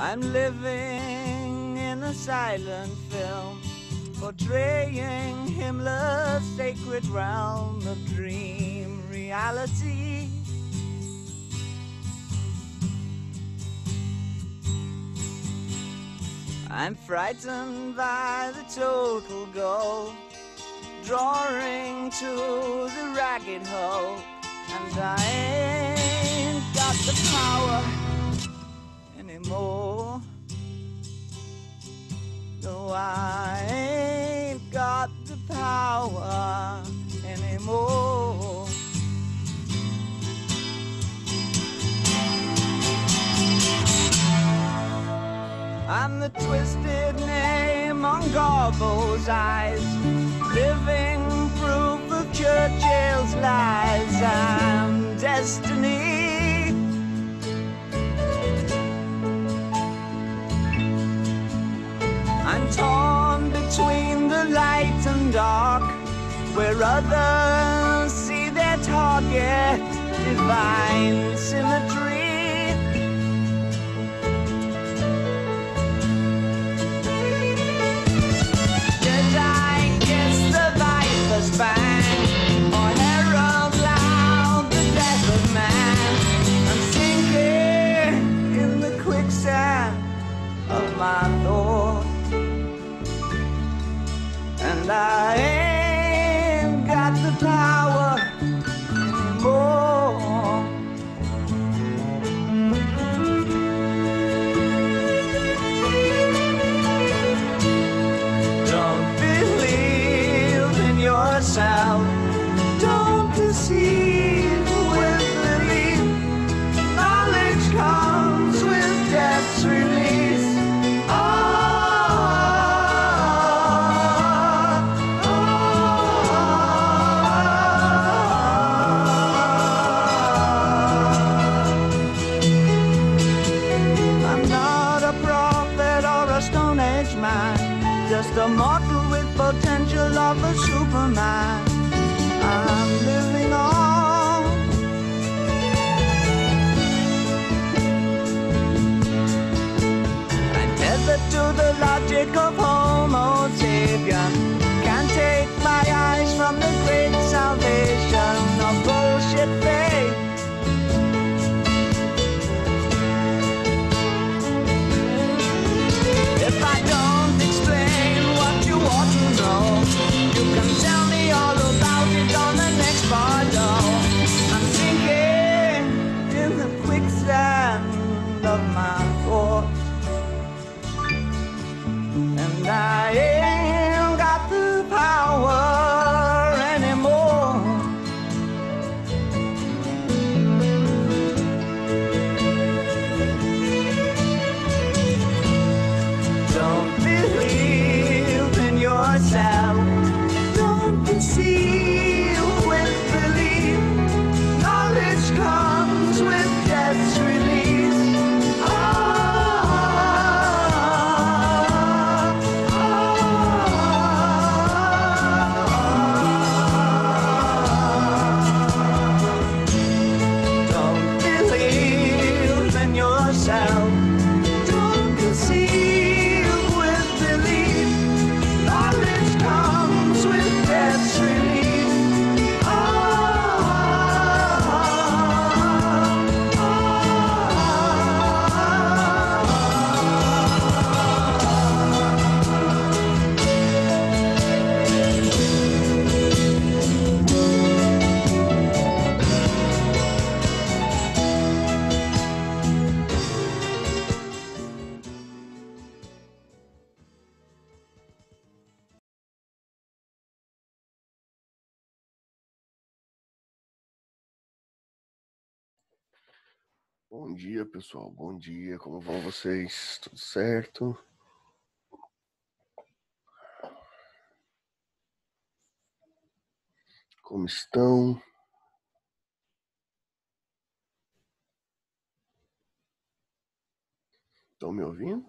I'm living in a silent film, portraying Himmler's sacred realm of dream reality. I'm frightened by the total goal, drawing to the ragged hole, and I ain't got the power no. I ain't got the power anymore. I'm the twisted name on Garbo's eyes, living proof of Churchill's lies. I'm destiny. I'm torn between the light and dark, where others see their target, divine symmetry. see. dia, pessoal. Bom dia. Como vão vocês? Tudo certo? Como estão? Estão me ouvindo?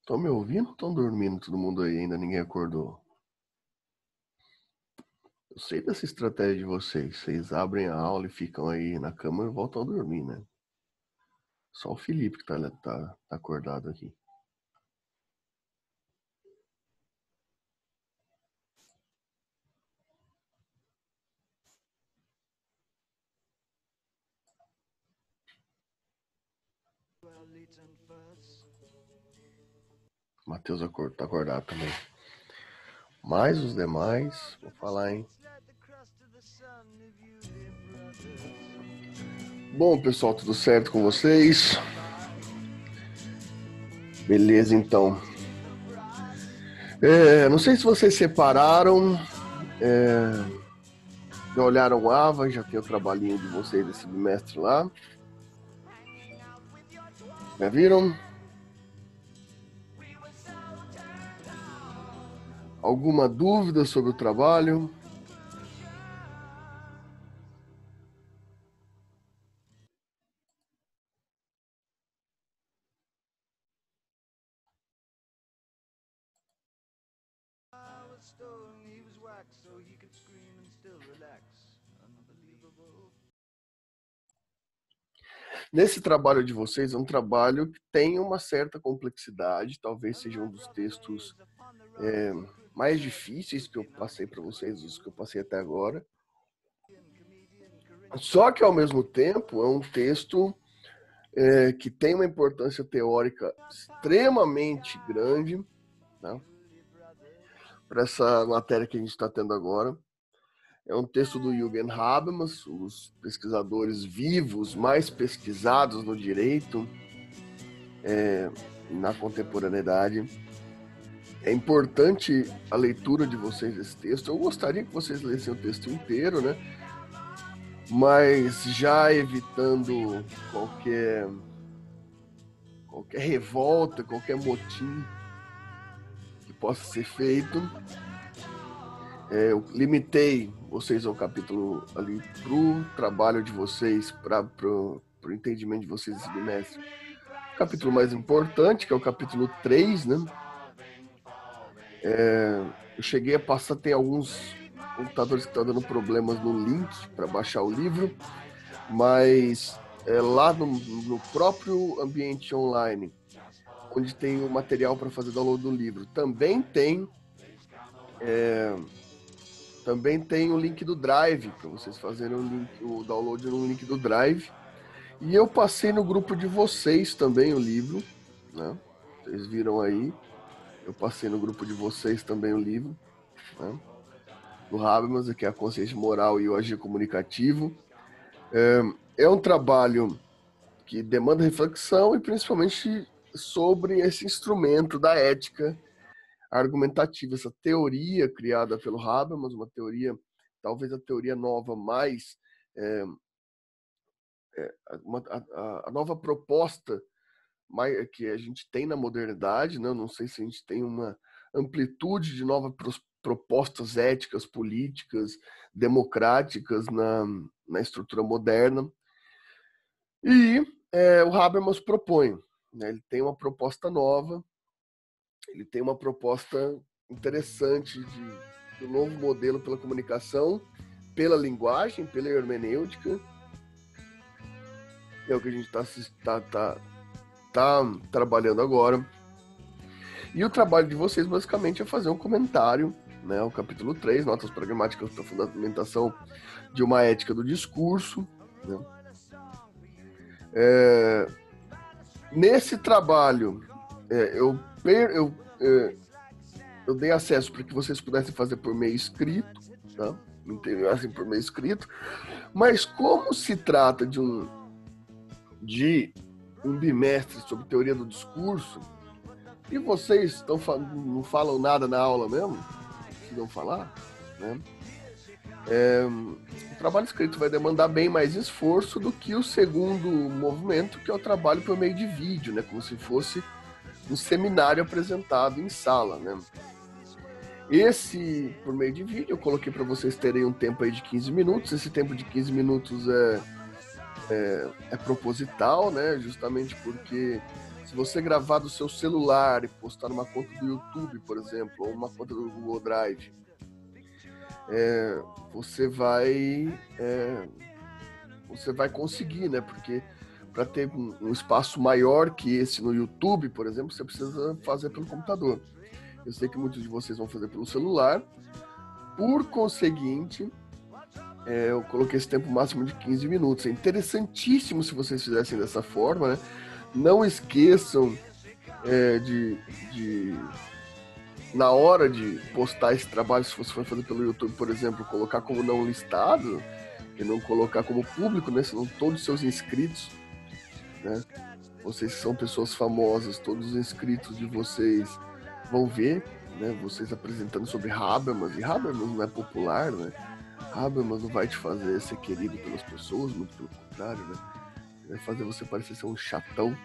Estão me ouvindo? Estão dormindo todo mundo aí? Ainda ninguém acordou. Eu sei dessa estratégia de vocês. Vocês abrem a aula e ficam aí na cama e voltam a dormir, né? Só o Felipe que tá, tá, tá acordado aqui. Matheus tá acordado também. Mas os demais, vou falar, hein? Bom, pessoal, tudo certo com vocês? Beleza, então. É, não sei se vocês separaram, é, já olharam Ava, já tem o trabalhinho de vocês desse bimestre lá. Já viram? Alguma dúvida sobre o trabalho? Nesse trabalho de vocês, é um trabalho que tem uma certa complexidade, talvez seja um dos textos é, mais difíceis que eu passei para vocês, os que eu passei até agora. Só que, ao mesmo tempo, é um texto é, que tem uma importância teórica extremamente grande né, tá? para essa matéria que a gente está tendo agora. É um texto do Jürgen Habermas, os pesquisadores vivos mais pesquisados no direito é, na contemporaneidade. É importante a leitura de vocês desse texto. Eu gostaria que vocês lessem o texto inteiro, né? Mas já evitando qualquer qualquer revolta, qualquer motim que possa ser feito. É, eu limitei vocês ao é capítulo ali pro trabalho de vocês, para pro, pro entendimento de vocês esse bimestre. O capítulo mais importante, que é o capítulo 3, né? É, eu cheguei a passar, tem alguns computadores que estão dando problemas no link para baixar o livro, mas é lá no, no próprio ambiente online, onde tem o material para fazer download do livro, também tem é, também tem o link do Drive, para vocês fazerem o, link, o download no link do Drive. E eu passei no grupo de vocês também o livro, né? Vocês viram aí. Eu passei no grupo de vocês também o livro, né? Do Habermas, que é a consciência moral e o agir comunicativo. É um trabalho que demanda reflexão e principalmente sobre esse instrumento da ética argumentativa, essa teoria criada pelo Habermas, uma teoria, talvez a teoria nova mais, é, é, uma, a, a, nova proposta mais, que a gente tem na modernidade, né? não sei se a gente tem uma amplitude de novas propostas éticas, políticas, democráticas na, na estrutura moderna. E é, o Habermas propõe, né? ele tem uma proposta nova, ele tem uma proposta interessante de, de um novo modelo pela comunicação, pela linguagem, pela hermenêutica. É o que a gente está tá, tá, tá trabalhando agora. E o trabalho de vocês basicamente é fazer um comentário, né? O capítulo 3, Notas Pragmáticas para Fundamentação de uma Ética do Discurso. Né? É, nesse trabalho, é, eu, eu é, eu dei acesso para que vocês pudessem fazer por meio escrito, tá? assim, por meio escrito. Mas como se trata de um de um bimestre sobre teoria do discurso e vocês não, não falam nada na aula mesmo, se não falar, né? É, o trabalho escrito vai demandar bem mais esforço do que o segundo movimento, que é o trabalho por meio de vídeo, né? Como se fosse um seminário apresentado em sala, né? Esse, por meio de vídeo, eu coloquei para vocês terem um tempo aí de 15 minutos. Esse tempo de 15 minutos é, é, é proposital, né? Justamente porque se você gravar do seu celular e postar numa conta do YouTube, por exemplo, ou uma conta do Google Drive, é, você vai é, você vai conseguir, né? Porque para ter um espaço maior que esse no YouTube, por exemplo, você precisa fazer pelo computador. Eu sei que muitos de vocês vão fazer pelo celular. Por conseguinte, é, eu coloquei esse tempo máximo de 15 minutos. É interessantíssimo se vocês fizessem dessa forma, né? Não esqueçam é, de, de, na hora de postar esse trabalho, se você for fazer pelo YouTube, por exemplo, colocar como não listado, e não colocar como público, né? Senão todos os seus inscritos né? Vocês são pessoas famosas, todos os inscritos de vocês vão ver, né? Vocês apresentando sobre Habermas, e Habermas não é popular, né? Habermas não vai te fazer ser querido pelas pessoas, muito pelo contrário, né? Vai fazer você parecer ser um chatão.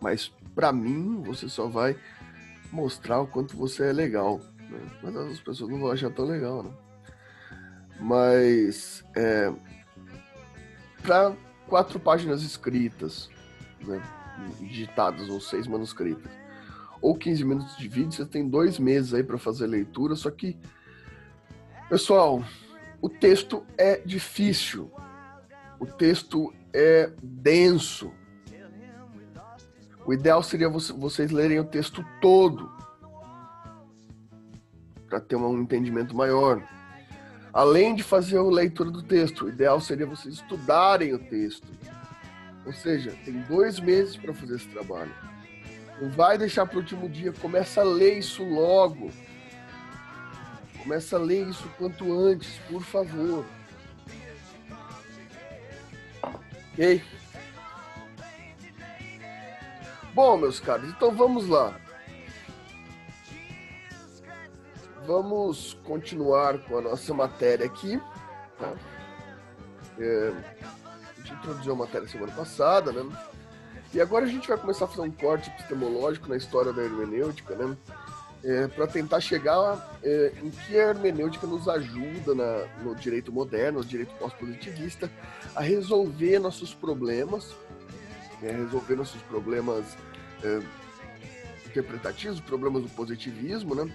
Mas para mim, você só vai mostrar o quanto você é legal. Né? Mas as pessoas não vão achar tão legal, né? Mas é, para quatro páginas escritas, né, digitadas, ou seis manuscritas, ou 15 minutos de vídeo, você tem dois meses aí para fazer a leitura, só que, pessoal, o texto é difícil, o texto é denso. O ideal seria vocês lerem o texto todo para ter um entendimento maior além de fazer a leitura do texto. O ideal seria vocês estudarem o texto. Ou seja, tem dois meses para fazer esse trabalho. Não vai deixar para o último dia. Começa a ler isso logo. Começa a ler isso quanto antes, por favor. Ok? Bom, meus caros, então vamos lá. vamos continuar com a nossa matéria aqui. Tá? É, a gente introduziu a matéria semana passada, né? E agora a gente vai começar a fazer um corte epistemológico na história da hermenêutica, né? É, para tentar chegar é, em que a hermenêutica nos ajuda na, no direito moderno, no direito pós-positivista, a resolver nossos problemas, é, resolver nossos problemas é, interpretativos, problemas do positivismo, né?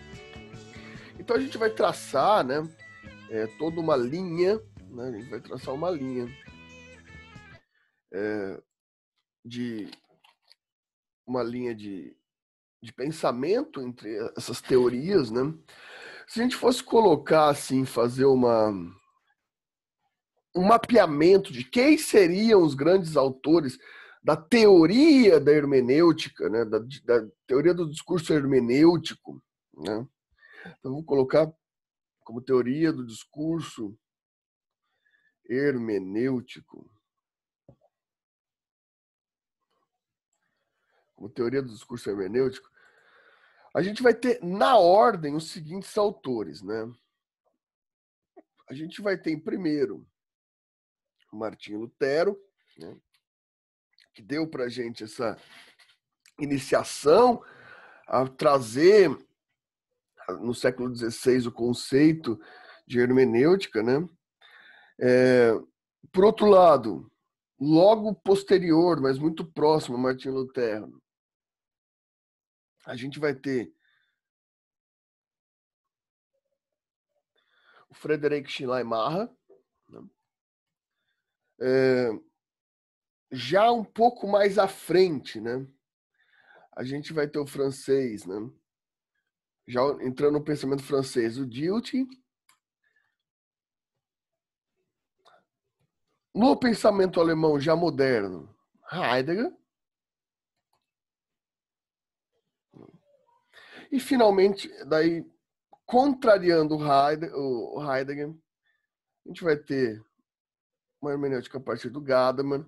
Então a gente vai traçar, né? É, toda uma linha, né? A gente vai traçar uma linha é, de uma linha de, de pensamento entre essas teorias, né? Se a gente fosse colocar assim, fazer uma um mapeamento de quem seriam os grandes autores da teoria da hermenêutica, né, da, da teoria do discurso hermenêutico, né, então, vamos colocar como teoria do discurso hermenêutico. Como teoria do discurso hermenêutico, a gente vai ter na ordem os seguintes autores, né? A gente vai ter em primeiro Martinho Lutero, né? que deu para gente essa iniciação a trazer no século XVI o conceito de hermenêutica, né? É, por outro lado, logo posterior, mas muito próximo a Martinho Lutero, a gente vai ter o Frederic Schleiermacher, né? é, já um pouco mais à frente, né? A gente vai ter o francês, né? já entrando no pensamento francês, o guilty. No pensamento alemão já moderno, Heidegger. E finalmente, daí contrariando o Heidegger, a gente vai ter uma hermenêutica a partir do Gadamer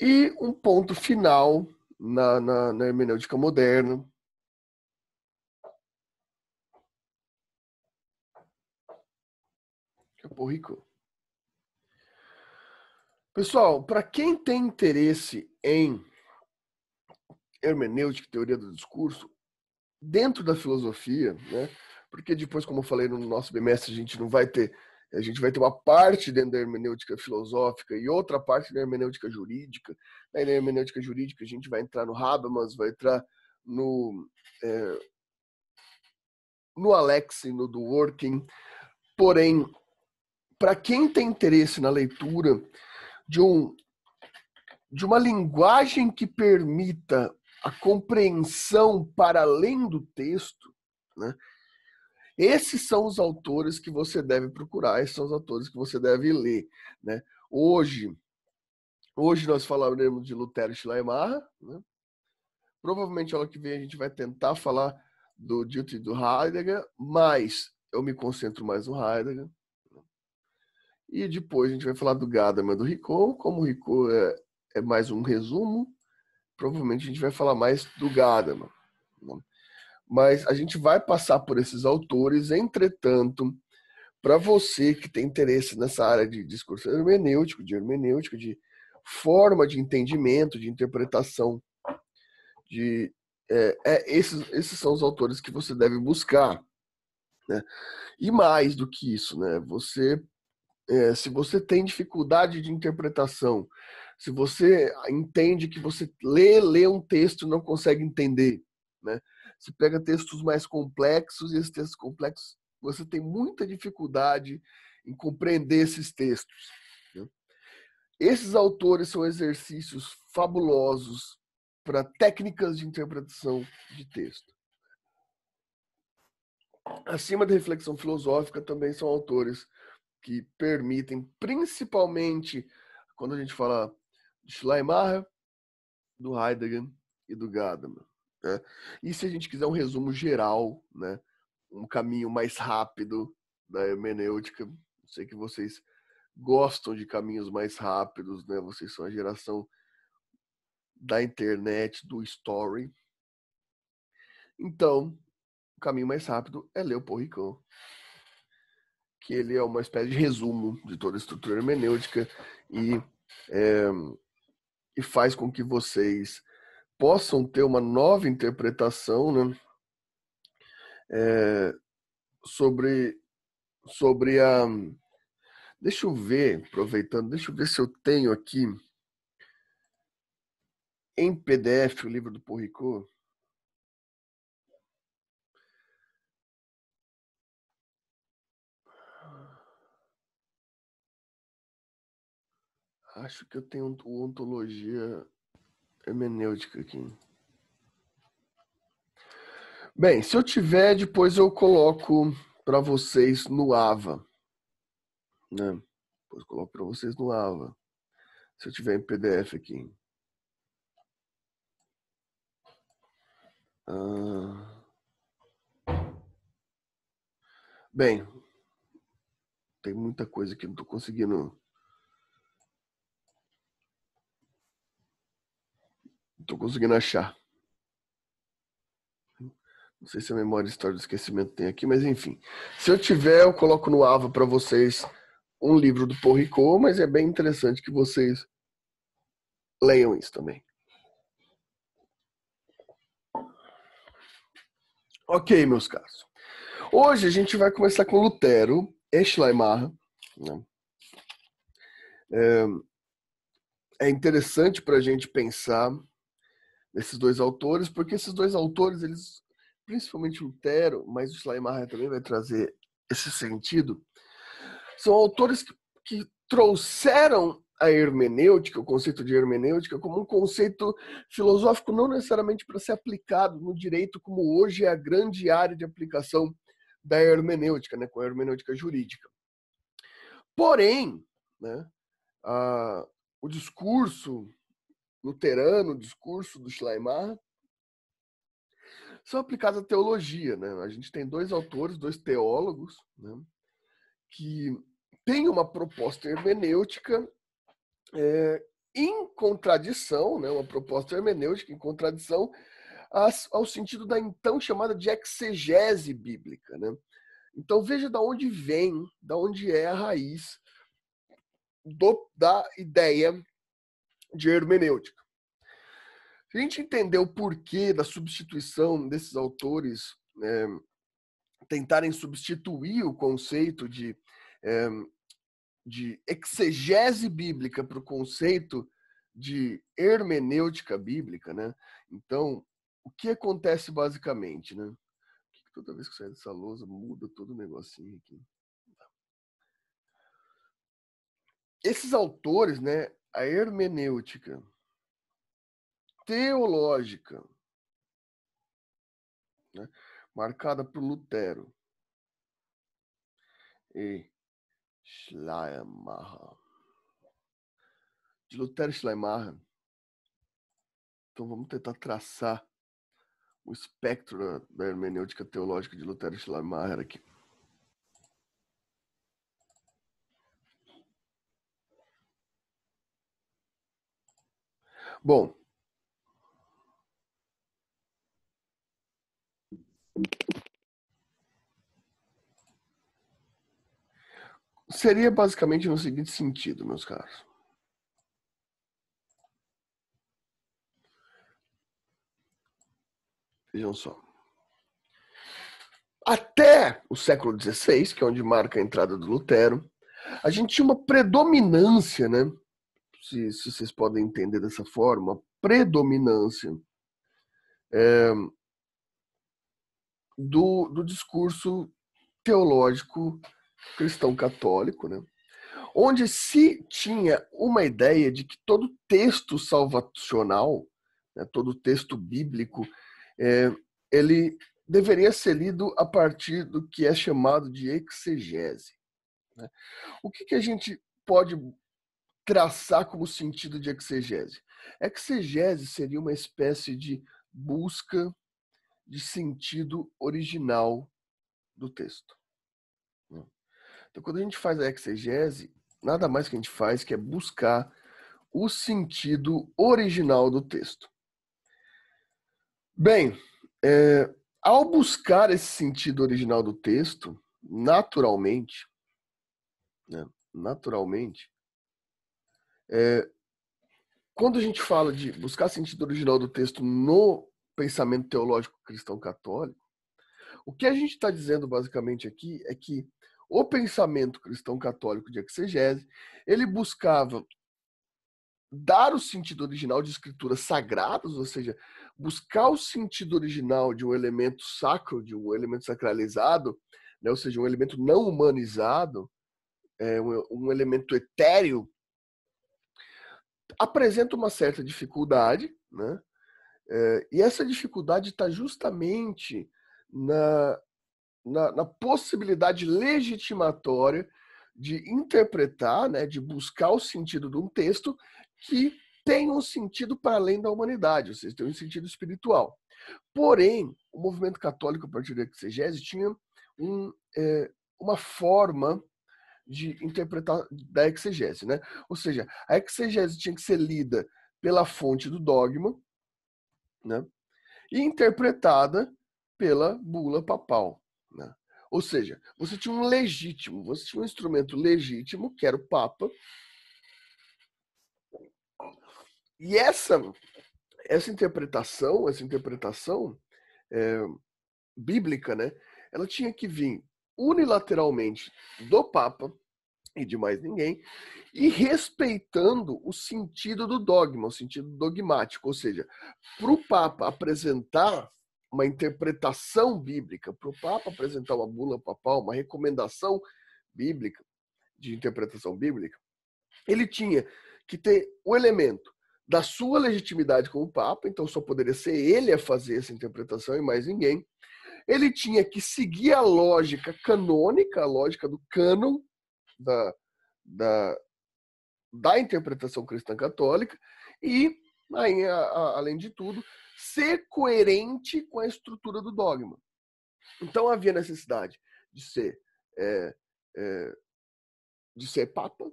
e um ponto final na, na, na hermenêutica moderna, Campo Rico. Pessoal, para quem tem interesse em hermenêutica e teoria do discurso, dentro da filosofia, né? Porque depois, como eu falei no nosso bimestre, a gente não vai ter, a gente vai ter uma parte dentro da hermenêutica filosófica e outra parte da hermenêutica jurídica. Né, na hermenêutica jurídica a gente vai entrar no Habermas, vai entrar no é, no Alex, no Dworkin. Porém, para quem tem interesse na leitura de, um, de uma linguagem que permita a compreensão para além do texto, né? Esses são os autores que você deve procurar, esses são os autores que você deve ler, né? Hoje, hoje nós falaremos de Lutero e Schleiermacher, né? Provavelmente aula que vem a gente vai tentar falar do Dietrich e do Heidegger, mas eu me concentro mais no Heidegger. E depois a gente vai falar do Gadamer do Rico. Como o Rico é, é mais um resumo, provavelmente a gente vai falar mais do Gadamer. Né? Mas a gente vai passar por esses autores, entretanto, para você que tem interesse nessa área de discurso hermenêutico, de hermenêutica, de forma de entendimento, de interpretação, de é, é, esses, esses são os autores que você deve buscar. Né? E mais do que isso, né? você é, se você tem dificuldade de interpretação, se você entende que você lê, lê um texto e não consegue entender, né? Você pega textos mais complexos e esses textos complexos, você tem muita dificuldade em compreender esses textos. Né? Esses autores são exercícios fabulosos para técnicas de interpretação de texto. Acima da reflexão filosófica também são autores que permitem, principalmente quando a gente fala de Schleiermacher, do Heidegger e do Gadamer. Né? E se a gente quiser um resumo geral, né? um caminho mais rápido da hermenêutica, sei que vocês gostam de caminhos mais rápidos, né? vocês são a geração da internet, do story. Então, o caminho mais rápido é ler o Porricão que ele é uma espécie de resumo de toda a estrutura hermenêutica e, é, e faz com que vocês possam ter uma nova interpretação né, é, sobre, sobre a. Deixa eu ver, aproveitando, deixa eu ver se eu tenho aqui em PDF o livro do Porricô. Acho que eu tenho ontologia hermenêutica aqui. Bem, se eu tiver, depois eu coloco para vocês no AVA. Né? Depois eu coloco para vocês no AVA. Se eu tiver em PDF aqui. Ah... Bem, tem muita coisa que não estou conseguindo Tô conseguindo achar. Não sei se a memória história do esquecimento tem aqui, mas enfim. Se eu tiver, eu coloco no AVA para vocês um livro do Porricot, mas é bem interessante que vocês leiam isso também. Ok, meus caros. Hoje a gente vai começar com Lutero, Eschleimacher. Né? É, é interessante para a gente pensar desses dois autores, porque esses dois autores, eles, principalmente Lutero, mas o Schleimacher também vai trazer esse sentido, são autores que, que trouxeram a hermenêutica, o conceito de hermenêutica, como um conceito filosófico não necessariamente para ser aplicado no direito, como hoje é a grande área de aplicação da hermenêutica, né, com a hermenêutica jurídica. Porém, né, a, o discurso luterano, discurso do Schleimar, são aplicados à teologia. Né? A gente tem dois autores, dois teólogos, né? que têm uma proposta hermenêutica é, em contradição, né? uma proposta hermenêutica em contradição ao sentido da então chamada de exegese bíblica. Né? Então veja da onde vem, da onde é a raiz do, da ideia de hermenêutica. Se a gente entender o porquê da substituição desses autores é, tentarem substituir o conceito de, é, de exegese bíblica para o conceito de hermenêutica bíblica, né? Então, o que acontece basicamente, né? Toda vez que sai dessa lousa, muda todo o negocinho aqui. Esses autores, né, a hermenêutica teológica, né, marcada por Lutero e Schleiermacher. De Lutero e Schleiermacher. Então vamos tentar traçar o espectro da hermenêutica teológica de Lutero e Schleiermacher aqui. Bom. Seria basicamente no seguinte sentido, meus caros. Vejam só. Até o século XVI, que é onde marca a entrada do Lutero, a gente tinha uma predominância né, se, se vocês podem entender dessa forma, predominância é, do, do discurso teológico cristão católico, né? onde se tinha uma ideia de que todo texto salvacional, né, todo texto bíblico, é, ele deveria ser lido a partir do que é chamado de exegese. Né? O que, que a gente pode traçar como sentido de exegese. Exegese seria uma espécie de busca de sentido original do texto. Né? Então, quando a gente faz a exegese, nada mais que a gente faz que é buscar o sentido original do texto. Bem, é, ao buscar esse sentido original do texto, naturalmente, né, naturalmente, é, quando a gente fala de buscar sentido original do texto no pensamento teológico cristão católico, o que a gente está dizendo basicamente aqui é que o pensamento cristão católico de exegese, ele buscava dar o sentido original de escrituras sagradas, ou seja, buscar o sentido original de um elemento sacro, de um elemento sacralizado, né? ou seja, um elemento não humanizado, é, um, um elemento etéreo, apresenta uma certa dificuldade, né? É, e essa dificuldade está justamente na, na, na, possibilidade legitimatória de interpretar, né, de buscar o sentido de um texto que tem um sentido para além da humanidade, ou seja, tem um sentido espiritual. Porém, o movimento católico, a partir da exegese, tinha um, é, uma forma de interpretar da exegese, né? Ou seja, a exegese tinha que ser lida pela fonte do dogma, né? E interpretada pela bula papal, né? Ou seja, você tinha um legítimo, você tinha um instrumento legítimo, que era o papa. E essa essa interpretação, essa interpretação é, bíblica, né? Ela tinha que vir unilateralmente do Papa e de mais ninguém, e respeitando o sentido do dogma, o sentido dogmático, ou seja, para o Papa apresentar uma interpretação bíblica, para o Papa apresentar uma bula papal, uma recomendação bíblica, de interpretação bíblica, ele tinha que ter o elemento da sua legitimidade como Papa, então só poderia ser ele a fazer essa interpretação e mais ninguém, ele tinha que seguir a lógica canônica, a lógica do cânon da, da, da interpretação cristã católica e, aí, a, a, além de tudo, ser coerente com a estrutura do dogma. Então havia necessidade de ser é, é, de ser papa,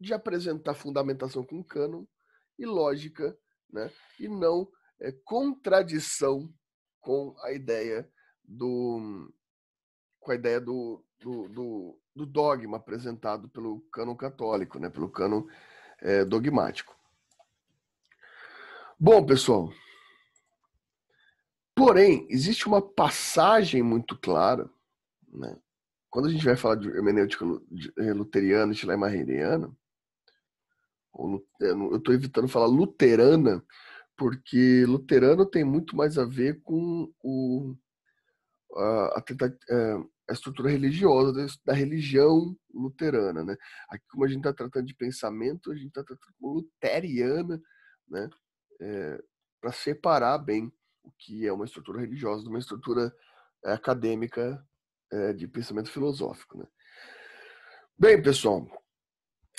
de apresentar fundamentação com cânon e lógica, né? e não é, contradição com a ideia do com a ideia do, do, do, do dogma apresentado pelo cano católico, né, pelo cano é, eh, dogmático. Bom, pessoal, porém, existe uma passagem muito clara, né, quando a gente vai falar de hermenêutica eh, luteriana e schleiermacheriana, eh, eu estou evitando falar luterana, porque luterano tem muito mais a ver com o a, é, a estrutura religiosa da religião luterana, né? Aqui como a gente está tratando de pensamento, a gente está tratando como luteriana, né? É, para separar bem o que é uma estrutura religiosa de uma estrutura acadêmica é, de pensamento filosófico, né? Bem, pessoal,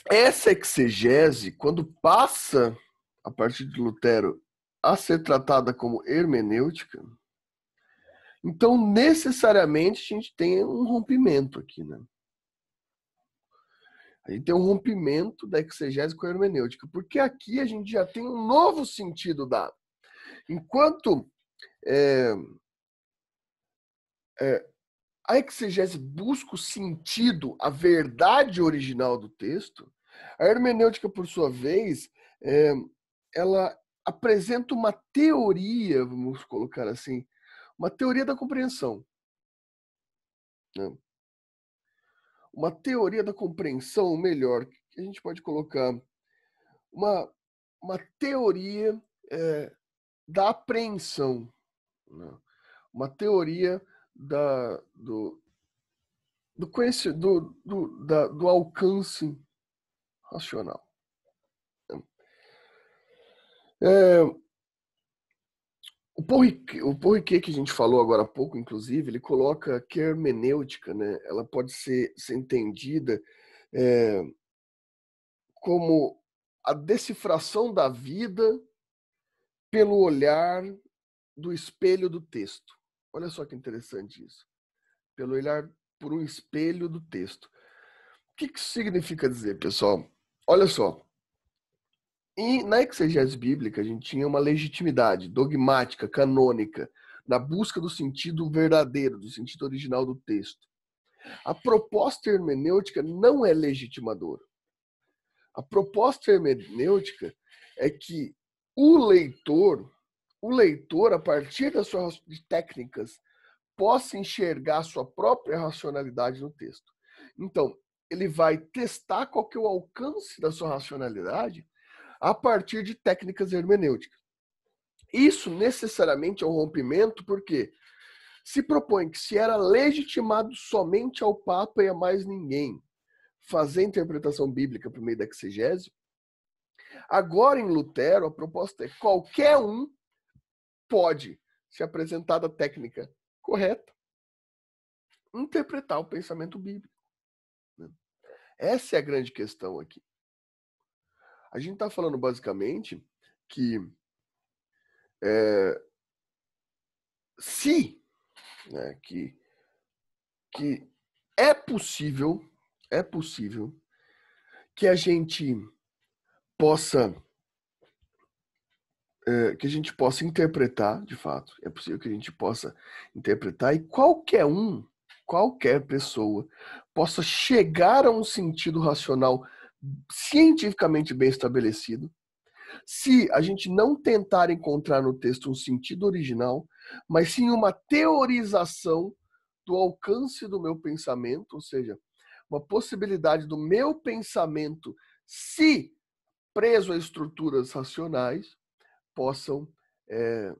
essa exegese, quando passa a partir de Lutero a ser tratada como hermenêutica, então, necessariamente, a gente tem um rompimento aqui, né? A gente tem um rompimento da exegese com a hermenêutica, porque aqui a gente já tem um novo sentido dado. Enquanto é, é, a exegese busca o sentido, a verdade original do texto, a hermenêutica, por sua vez, é, ela apresenta uma teoria, vamos colocar assim, uma teoria da compreensão. Né? Uma teoria da compreensão, melhor, que a gente pode colocar uma, uma teoria é, da apreensão, né? uma teoria da, do, do, do, do, da, do alcance racional. Né? É, o Paul, Riquet, o Paul Riquet, que a gente falou agora há pouco, inclusive, ele coloca que a hermenêutica, né, ela pode ser, ser entendida é, como a decifração da vida pelo olhar do espelho do texto. Olha só que interessante isso. Pelo olhar por um espelho do texto. O que, que significa dizer, pessoal? Olha só. E na exegese bíblica, a gente tinha uma legitimidade dogmática, canônica, na busca do sentido verdadeiro, do sentido original do texto. A proposta hermenêutica não é legitimadora. A proposta hermenêutica é que o leitor, o leitor, a partir das suas técnicas, possa enxergar a sua própria racionalidade no texto. Então, ele vai testar qual que é o alcance da sua racionalidade a partir de técnicas hermenêuticas. Isso necessariamente é um rompimento, porque se propõe que se era legitimado somente ao Papa e a mais ninguém fazer interpretação bíblica por meio da exegese, agora em Lutero a proposta é qualquer um pode, se apresentada a técnica correta, interpretar o pensamento bíblico. Né? Essa é a grande questão aqui. A gente está falando basicamente que é, se né, que, que é possível, é possível que a gente possa é, que a gente possa interpretar, de fato, é possível que a gente possa interpretar e qualquer um, qualquer pessoa possa chegar a um sentido racional cientificamente bem estabelecido, se a gente não tentar encontrar no texto um sentido original, mas sim uma teorização do alcance do meu pensamento, ou seja, uma possibilidade do meu pensamento, se preso a estruturas racionais, possam é,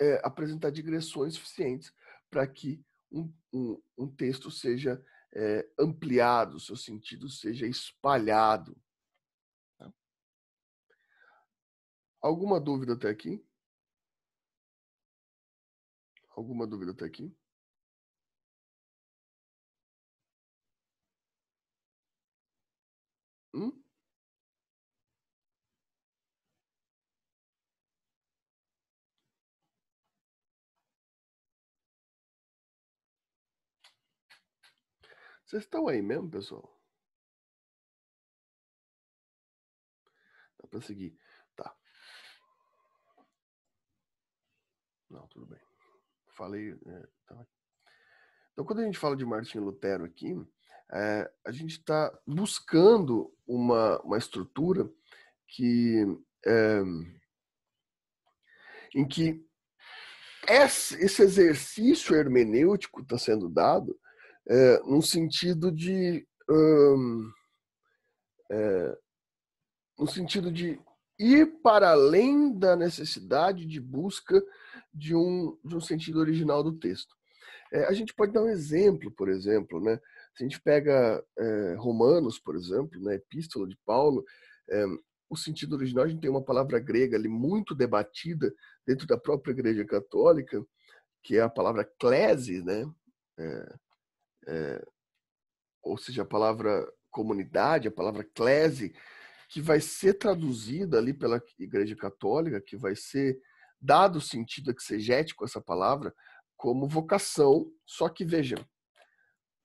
é, apresentar digressões suficientes para que um, um, um texto seja é, ampliado, seu sentido seja espalhado. Tá? Alguma dúvida até aqui? Alguma dúvida até aqui? Hum? Vocês estão aí mesmo, pessoal? Dá para seguir. Tá. Não, tudo bem. Falei. É, tá. Então, quando a gente fala de Martin Lutero aqui, é, a gente está buscando uma, uma estrutura que. É, em que esse exercício hermenêutico está sendo dado é, eh, num sentido de. Hum, é, no sentido de ir para além da necessidade de busca de um, de um sentido original do texto. É, a gente pode dar um exemplo, por exemplo, né? Se a gente pega é, Romanos, por exemplo, na né? Epístola de Paulo, é, o sentido original a gente tem uma palavra grega ali muito debatida dentro da própria Igreja Católica, que é a palavra clese, né? É, é, ou seja, a palavra comunidade, a palavra clese, que vai ser traduzida ali pela Igreja Católica, que vai ser dado o sentido exegético a essa palavra, como vocação, só que vejam,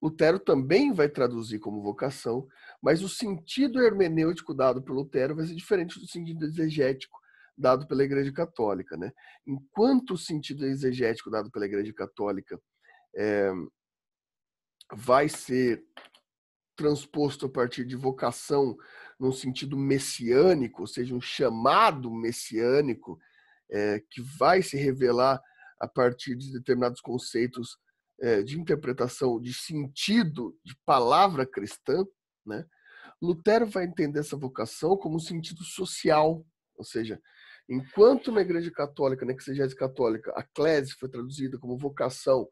Lutero também vai traduzir como vocação, mas o sentido hermenêutico dado por Lutero vai ser diferente do sentido exegético dado pela Igreja Católica. Né? Enquanto o sentido exegético dado pela Igreja Católica é, vai ser transposto a partir de vocação num sentido messiânico, ou seja, um chamado messiânico é, que vai se revelar a partir de determinados conceitos é, de interpretação, de sentido, de palavra cristã, né? Lutero vai entender essa vocação como um sentido social, ou seja, enquanto na Igreja Católica, na Exegese Católica, a clese foi traduzida como vocação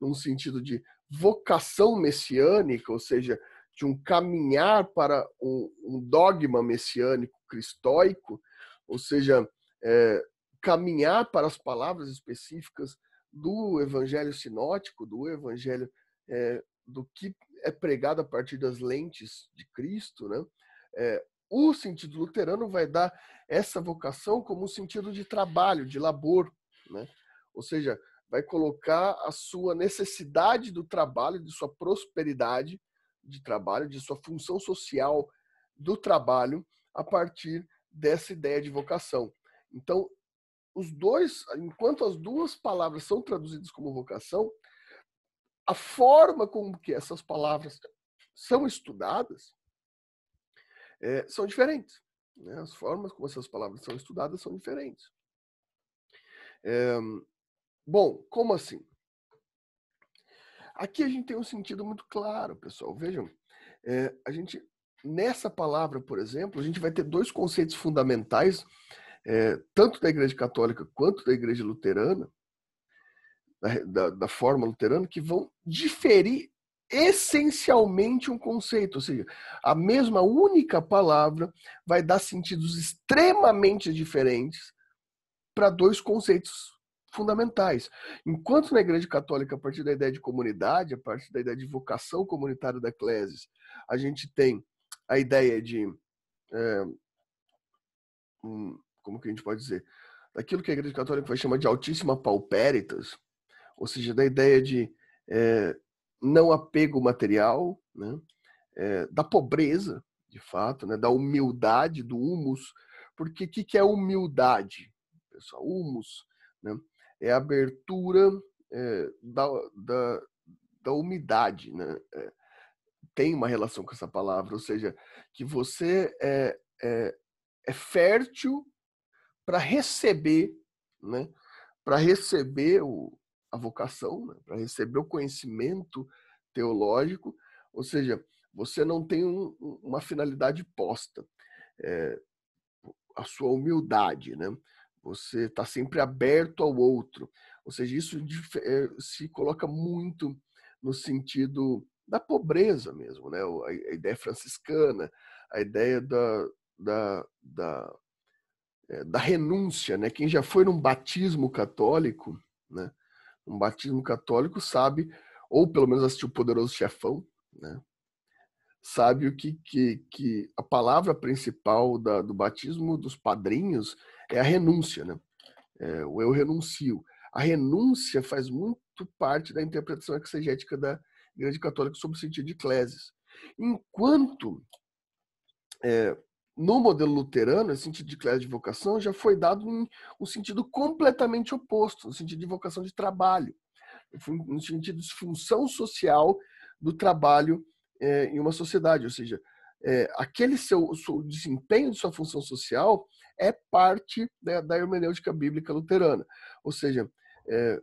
num sentido de vocação messiânica, ou seja, de um caminhar para um, dogma messiânico cristóico, ou seja, é, caminhar para as palavras específicas do evangelho sinótico, do evangelho é, do que é pregado a partir das lentes de Cristo, né? É, o sentido luterano vai dar essa vocação como um sentido de trabalho, de labor, né? Ou seja, vai colocar a sua necessidade do trabalho, de sua prosperidade de trabalho, de sua função social do trabalho a partir dessa ideia de vocação. Então, os dois, enquanto as duas palavras são traduzidas como vocação, a forma como que essas palavras são estudadas é, são diferentes. Né? As formas como essas palavras são estudadas são diferentes. É, Bom, como assim? Aqui a gente tem um sentido muito claro, pessoal. Vejam, é, a gente nessa palavra, por exemplo, a gente vai ter dois conceitos fundamentais, é, tanto da Igreja Católica quanto da Igreja Luterana, da, da, da, forma luterana, que vão diferir essencialmente um conceito, ou seja, a mesma única palavra vai dar sentidos extremamente diferentes para dois conceitos fundamentais. Enquanto na Igreja Católica, a partir da ideia de comunidade, a partir da ideia de vocação comunitária da Clésis, a gente tem a ideia de. É, como que a gente pode dizer? Daquilo que a Igreja Católica vai chamar de altíssima paupéritas, ou seja, da ideia de é, não apego material, né? É, da pobreza, de fato, né? da humildade, do humus, porque o que, que é humildade? Pessoal, humus, né? é a abertura é, da, da, da, umidade, né? É, tem uma relação com essa palavra, ou seja, que você é, é, é fértil para receber, né? Para receber o, a vocação, né? para receber o conhecimento teológico, ou seja, você não tem um, uma finalidade posta. É, a sua humildade, né? Você está sempre aberto ao outro. Ou seja, isso eh, se coloca muito no sentido da pobreza mesmo, né? A ideia franciscana, a ideia da, da, da, é, da renúncia, né? Quem já foi num batismo católico, né? Um batismo católico sabe, ou pelo menos assistiu o Poderoso Chefão, né? Sabe o que, que, que a palavra principal da, do batismo dos padrinhos é a renúncia, né? É, o eu renuncio. A renúncia faz muito parte da interpretação exegética da Igreja Católica sobre o sentido de Clésis. Enquanto é, no modelo luterano, esse sentido de Clésis de vocação já foi dado em um sentido completamente oposto, no sentido de vocação de trabalho, no sentido de função social do trabalho é, em uma sociedade, ou seja, é, aquele seu, seu, desempenho de sua função social é parte da hermenêutica bíblica luterana. Ou seja, é,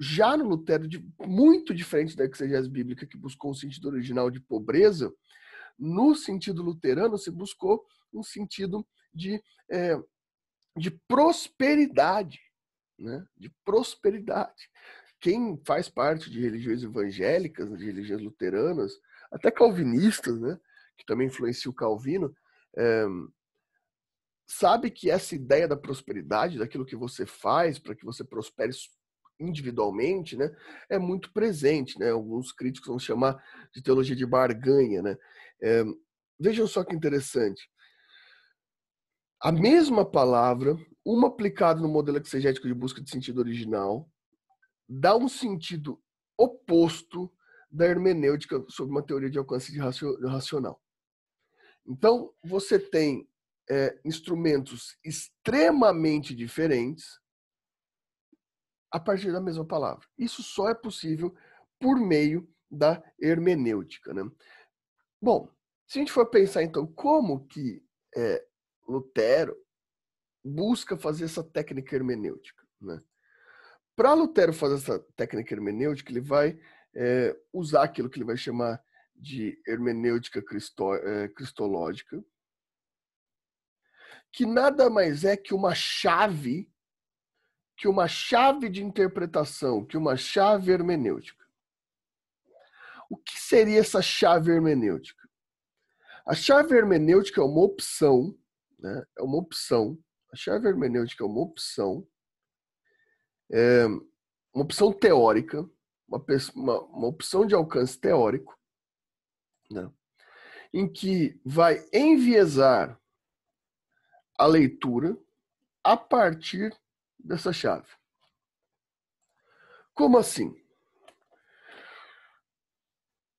já no Lutero, de, muito diferente da exegese bíblica que buscou o sentido original de pobreza, no sentido luterano se buscou um sentido de, é, de prosperidade. Né? De prosperidade. Quem faz parte de religiões evangélicas, de religiões luteranas, até calvinistas, né? que também influencia o Calvino, é, sabe que essa ideia da prosperidade, daquilo que você faz para que você prospere individualmente, né, é muito presente. Né? Alguns críticos vão chamar de teologia de barganha. Né? É, vejam só que interessante. A mesma palavra, uma aplicada no modelo exegético de busca de sentido original, dá um sentido oposto da hermenêutica sobre uma teoria de alcance de racional. Então, você tem é, instrumentos extremamente diferentes a partir da mesma palavra. Isso só é possível por meio da hermenêutica. Né? Bom, se a gente for pensar então como que é, Lutero busca fazer essa técnica hermenêutica. Né? Para Lutero fazer essa técnica hermenêutica, ele vai é, usar aquilo que ele vai chamar de hermenêutica é, cristológica, que nada mais é que uma chave, que uma chave de interpretação, que uma chave hermenêutica. O que seria essa chave hermenêutica? A chave hermenêutica é uma opção, né? é uma opção. A chave hermenêutica é uma opção, é uma opção teórica, uma, uma, uma opção de alcance teórico, né, em que vai enviesar a leitura a partir dessa chave. Como assim?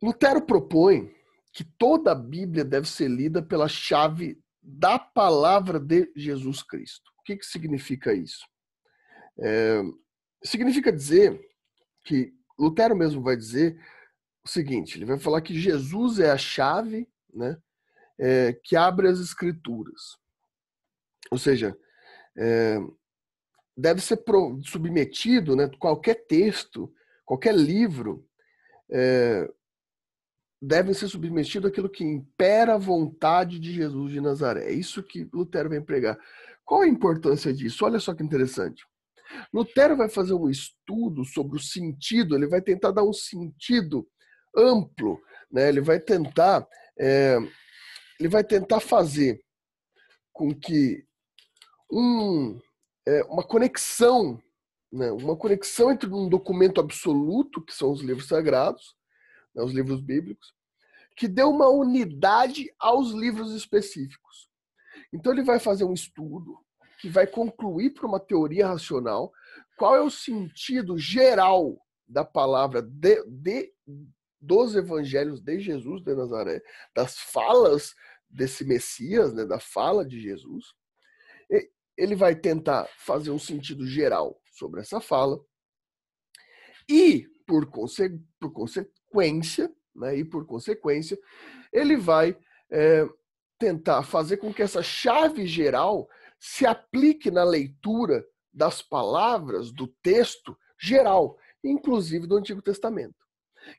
Lutero propõe que toda a Bíblia deve ser lida pela chave da palavra de Jesus Cristo. O que, que significa isso? É, significa dizer que Lutero mesmo vai dizer o seguinte: ele vai falar que Jesus é a chave né, é, que abre as escrituras. Ou seja, é, deve ser pro, submetido né, qualquer texto, qualquer livro. É, devem ser submetido àquilo que impera a vontade de Jesus de Nazaré. É isso que Lutero vem pregar. Qual a importância disso? Olha só que interessante. Lutero vai fazer um estudo sobre o sentido, ele vai tentar dar um sentido amplo, né? Ele vai tentar, é, ele vai tentar fazer com que um, é, uma conexão, né? uma conexão entre um documento absoluto, que são os livros sagrados, né? os livros bíblicos, que dê uma unidade aos livros específicos. Então ele vai fazer um estudo que vai concluir para uma teoria racional qual é o sentido geral da palavra de, de, dos evangelhos de Jesus de Nazaré, das falas desse Messias, né, da fala de Jesus, ele vai tentar fazer um sentido geral sobre essa fala e, por, conse por consequência, né, e por consequência, ele vai é, tentar fazer com que essa chave geral se aplique na leitura das palavras do texto geral, inclusive do Antigo Testamento.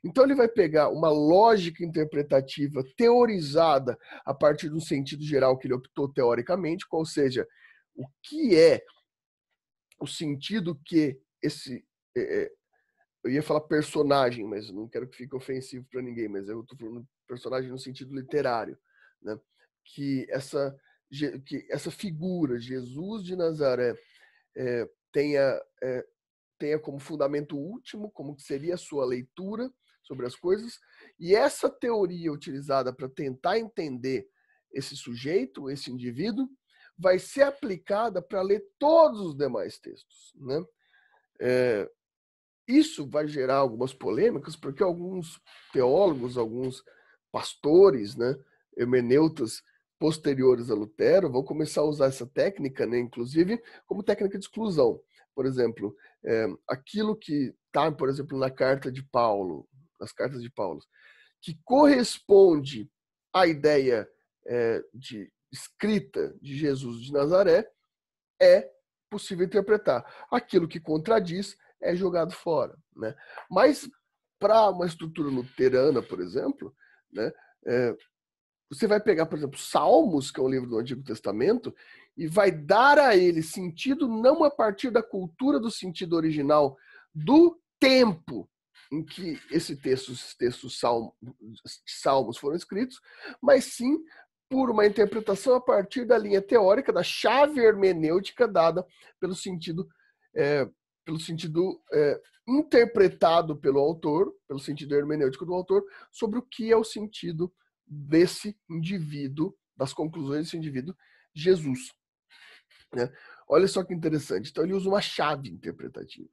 Então ele vai pegar uma lógica interpretativa teorizada a partir de um sentido geral que ele optou teoricamente, ou seja, o que é o sentido que esse é, é eu ia falar personagem, mas não quero que fique ofensivo para ninguém, mas eu estou falando personagem no sentido literário, né? Que essa que essa figura Jesus de Nazaré é, tenha é, tenha como fundamento último, como que seria a sua leitura sobre as coisas. E essa teoria utilizada para tentar entender esse sujeito, esse indivíduo, vai ser aplicada para ler todos os demais textos. Né? É, isso vai gerar algumas polêmicas, porque alguns teólogos, alguns pastores, né, hermeneutas posteriores a Lutero vão começar a usar essa técnica, né, inclusive, como técnica de exclusão por exemplo, é, aquilo que está, por exemplo, na carta de Paulo, nas cartas de Paulo, que corresponde à ideia é, de escrita de Jesus de Nazaré, é possível interpretar. Aquilo que contradiz é jogado fora. Né? Mas, para uma estrutura luterana, por exemplo, né, é, você vai pegar, por exemplo, Salmos, que é um livro do Antigo Testamento, e vai dar a ele sentido não a partir da cultura do sentido original, do tempo em que esse texto, esses textos salmos, salmos foram escritos, mas sim por uma interpretação a partir da linha teórica, da chave hermenêutica dada pelo sentido, é, pelo sentido é, interpretado pelo autor, pelo sentido hermenêutico do autor, sobre o que é o sentido desse indivíduo, das conclusões desse indivíduo, Jesus. Né? Olha só que interessante. Então, ele usa uma chave interpretativa.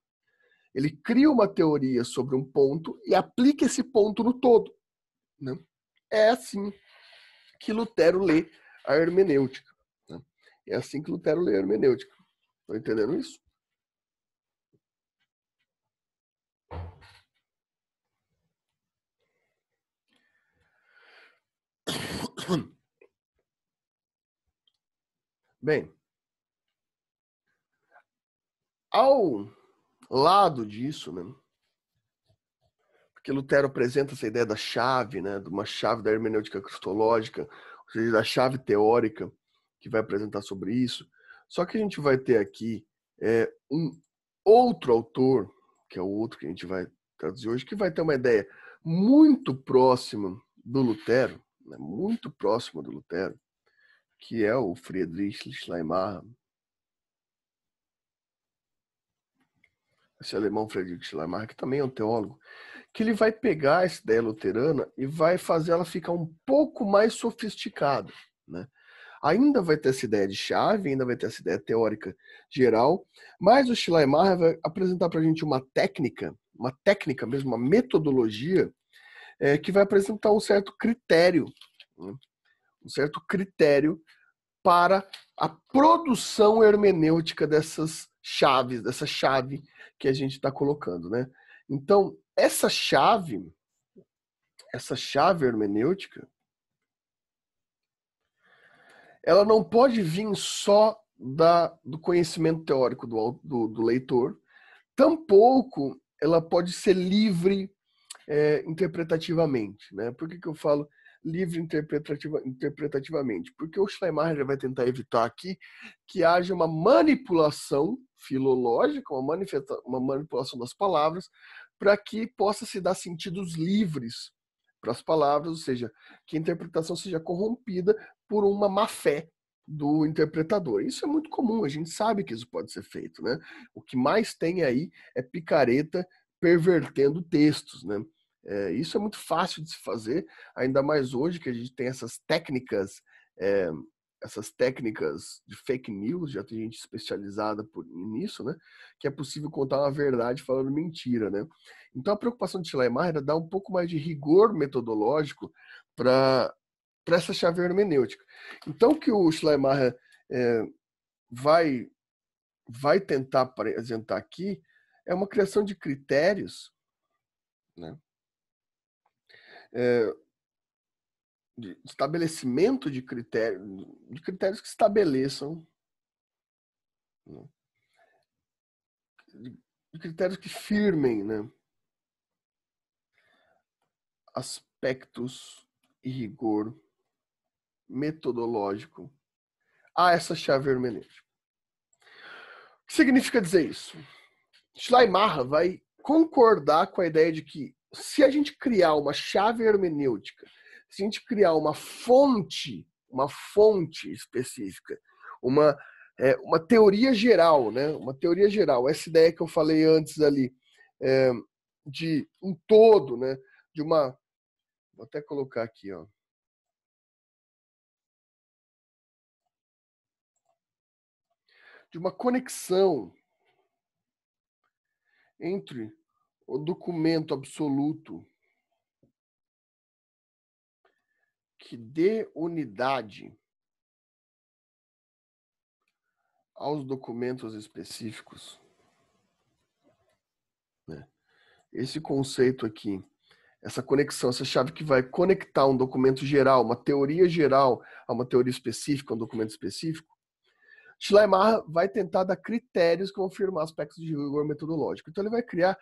Ele cria uma teoria sobre um ponto e aplica esse ponto no todo. Né? É assim que Lutero lê a hermenêutica. Né? É assim que Lutero lê a hermenêutica. Estão entendendo isso? Bem, ao lado disso, né? Porque Lutero apresenta essa ideia da chave, né? De uma chave da hermenêutica cristológica, ou seja, da chave teórica que vai apresentar sobre isso. Só que a gente vai ter aqui é, um outro autor, que é o outro que a gente vai traduzir hoje, que vai ter uma ideia muito próxima do Lutero, né? muito próxima do Lutero, que é o Friedrich Schleiermacher, esse alemão Friedrich Schleiermacher, que também é um teólogo, que ele vai pegar essa ideia luterana e vai fazer ela ficar um pouco mais sofisticada. Né? Ainda vai ter essa ideia de chave, ainda vai ter essa ideia teórica geral, mas o Schleiermacher vai apresentar para a gente uma técnica, uma técnica mesmo, uma metodologia, é, que vai apresentar um certo critério, né? um certo critério para a produção hermenêutica dessas chaves, dessa chave que a gente está colocando, né? Então, essa chave, essa chave hermenêutica, ela não pode vir só da, do conhecimento teórico do, do, do leitor, tampouco ela pode ser livre é, interpretativamente, né? Por que, que eu falo livre interpretativa, interpretativamente, porque o Schleimacher vai tentar evitar aqui que haja uma manipulação filológica, uma, uma manipulação das palavras, para que possa se dar sentidos livres para as palavras, ou seja, que a interpretação seja corrompida por uma má fé do interpretador. Isso é muito comum, a gente sabe que isso pode ser feito, né? O que mais tem aí é picareta pervertendo textos, né? É, isso é muito fácil de se fazer, ainda mais hoje que a gente tem essas técnicas, é, essas técnicas de fake news, já tem gente especializada por, nisso, né? Que é possível contar uma verdade falando mentira, né? Então a preocupação de Schleiermacher era dar um pouco mais de rigor metodológico para para essa chave hermenêutica. Então, o que o Schleimacher é, eh, vai, vai tentar apresentar aqui é uma criação de critérios né, é, de estabelecimento de critérios, de critérios que estabeleçam, né? de critérios que firmem, né? aspectos e rigor metodológico a essa chave hermenêutica. O que significa dizer isso? Schleimacher vai concordar com a ideia de que se a gente criar uma chave hermenêutica, se a gente criar uma fonte, uma fonte específica, uma, é, uma teoria geral, né? Uma teoria geral. Essa ideia que eu falei antes ali é, de um todo, né? De uma, vou até colocar aqui, ó. de uma conexão entre o documento absoluto que dê unidade aos documentos específicos. Né? Esse conceito aqui, essa conexão, essa chave que vai conectar um documento geral, uma teoria geral, a uma teoria específica, a um documento específico, Schleiermacher vai tentar dar critérios que vão firmar aspectos de rigor metodológico. Então ele vai criar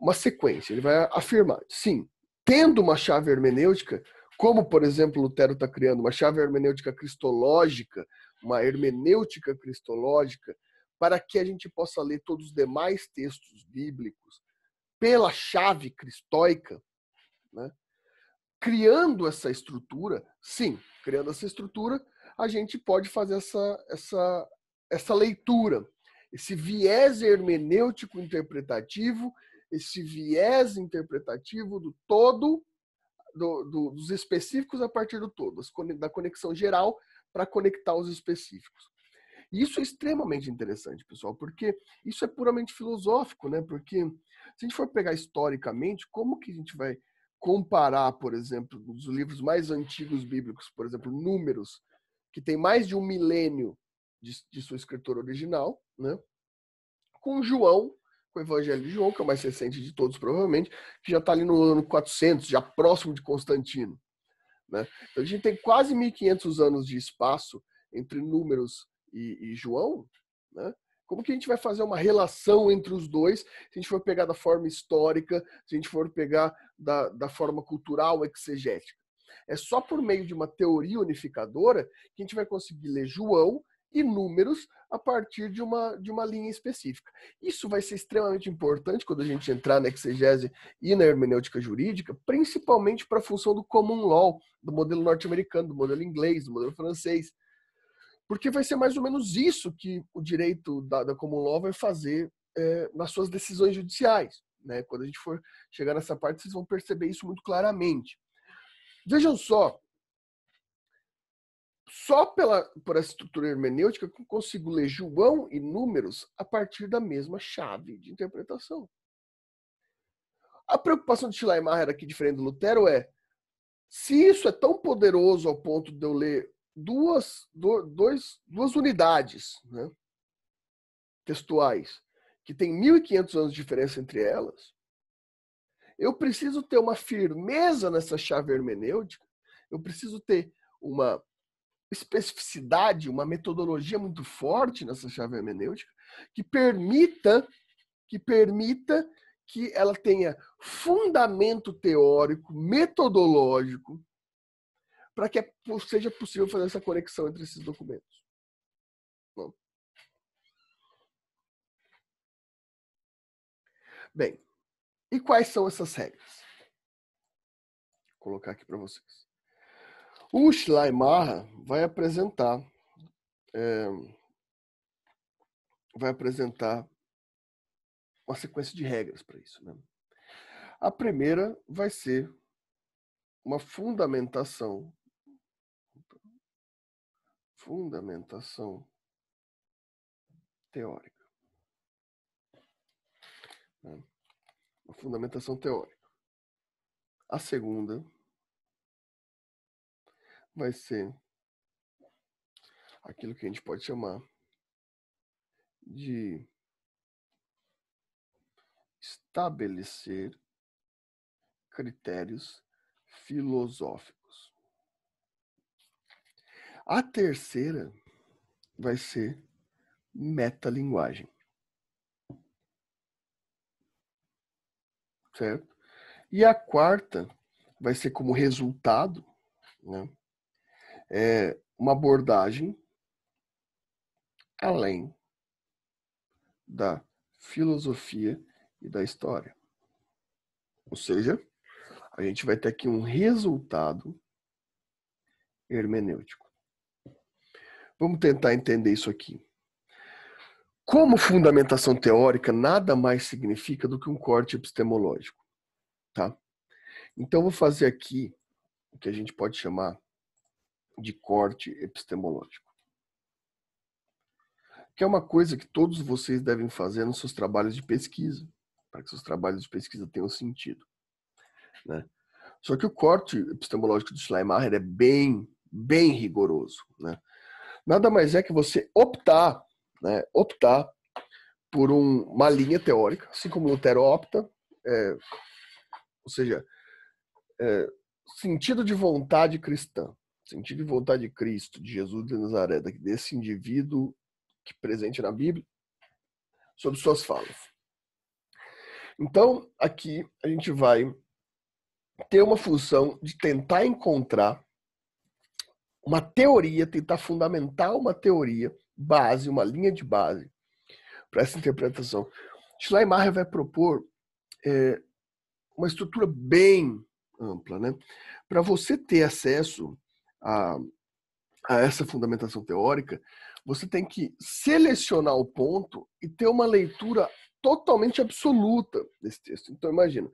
uma sequência, ele vai afirmar, sim, tendo uma chave hermenêutica, como, por exemplo, Lutero está criando uma chave hermenêutica cristológica, uma hermenêutica cristológica, para que a gente possa ler todos os demais textos bíblicos pela chave cristóica, né? criando essa estrutura, sim, criando essa estrutura, a gente pode fazer essa, essa, essa leitura, esse viés hermenêutico interpretativo esse viés interpretativo do todo, do, do, dos específicos a partir do todo, da conexão geral para conectar os específicos. E isso é extremamente interessante, pessoal, porque isso é puramente filosófico, né? Porque se a gente for pegar historicamente, como que a gente vai comparar, por exemplo, os livros mais antigos bíblicos, por exemplo, Números, que tem mais de um milênio de, de sua escritora original, né? Com João, com o Evangelho de João, que é o mais recente de todos, provavelmente, que já está ali no ano 400, já próximo de Constantino. Né? Então, a gente tem quase 1.500 anos de espaço entre Números e, e João. Né? Como que a gente vai fazer uma relação entre os dois se a gente for pegar da forma histórica, se a gente for pegar da, da forma cultural, exegética? É só por meio de uma teoria unificadora que a gente vai conseguir ler João e números a partir de uma, de uma linha específica. Isso vai ser extremamente importante quando a gente entrar na exegese e na hermenêutica jurídica, principalmente para a função do common law, do modelo norte-americano, do modelo inglês, do modelo francês. Porque vai ser mais ou menos isso que o direito da, da common law vai fazer é, nas suas decisões judiciais. Né? Quando a gente for chegar nessa parte, vocês vão perceber isso muito claramente. Vejam só só pela, por essa estrutura hermenêutica que eu consigo ler João e números a partir da mesma chave de interpretação. A preocupação de Schleiermacher aqui, diferente do Lutero, é se isso é tão poderoso ao ponto de eu ler duas, dois, duas unidades né, textuais que tem 1.500 anos de diferença entre elas, eu preciso ter uma firmeza nessa chave hermenêutica, eu preciso ter uma especificidade, uma metodologia muito forte nessa chave hermenêutica que permita que permita que ela tenha fundamento teórico, metodológico, para que é seja possível fazer essa conexão entre esses documentos. Bom. Bem, e quais são essas regras? Vou colocar aqui para vocês. O Schleimarra vai apresentar é, vai apresentar uma sequência de regras para isso. Né? A primeira vai ser uma fundamentação fundamentação teórica. Né? Uma fundamentação teórica. A segunda vai ser aquilo que a gente pode chamar de estabelecer critérios filosóficos. A terceira vai ser metalinguagem. Certo? E a quarta vai ser como resultado, né? é, uma abordagem além da filosofia e da história. Ou seja, a gente vai ter aqui um resultado hermenêutico. Vamos tentar entender isso aqui. Como fundamentação teórica nada mais significa do que um corte epistemológico, tá? Então vou fazer aqui o que a gente pode chamar de corte epistemológico. Que é uma coisa que todos vocês devem fazer nos seus trabalhos de pesquisa, para que seus trabalhos de pesquisa tenham sentido. Né? Só que o corte epistemológico de Schleiermacher é bem, bem rigoroso. Né? Nada mais é que você optar, né? optar por um, uma linha teórica, assim como Lutero opta, é, ou seja, é, sentido de vontade cristã sentido assim, e vontade de Cristo, de Jesus de Nazaré, desse indivíduo que presente na Bíblia, sobre suas falas. Então, aqui a gente vai ter uma função de tentar encontrar uma teoria, tentar fundamentar uma teoria base, uma linha de base para essa interpretação. Schleiermacher vai propor é, uma estrutura bem ampla, né? Para você ter acesso a, a essa fundamentação teórica, você tem que selecionar o ponto e ter uma leitura totalmente absoluta desse texto. Então, imagina,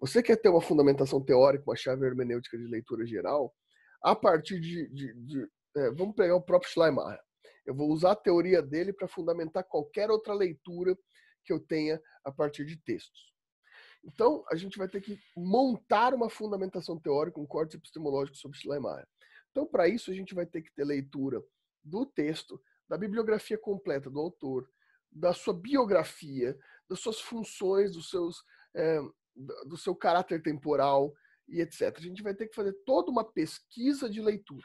você quer ter uma fundamentação teórica, uma chave hermenêutica de leitura geral, a partir de. de, de é, vamos pegar o próprio Schleimacher. Eu vou usar a teoria dele para fundamentar qualquer outra leitura que eu tenha a partir de textos. Então, a gente vai ter que montar uma fundamentação teórica, um corte epistemológico sobre Schleimacher. Então, para isso, a gente vai ter que ter leitura do texto, da bibliografia completa do autor, da sua biografia, das suas funções, dos seus, é, do seu caráter temporal e etc. A gente vai ter que fazer toda uma pesquisa de leitura.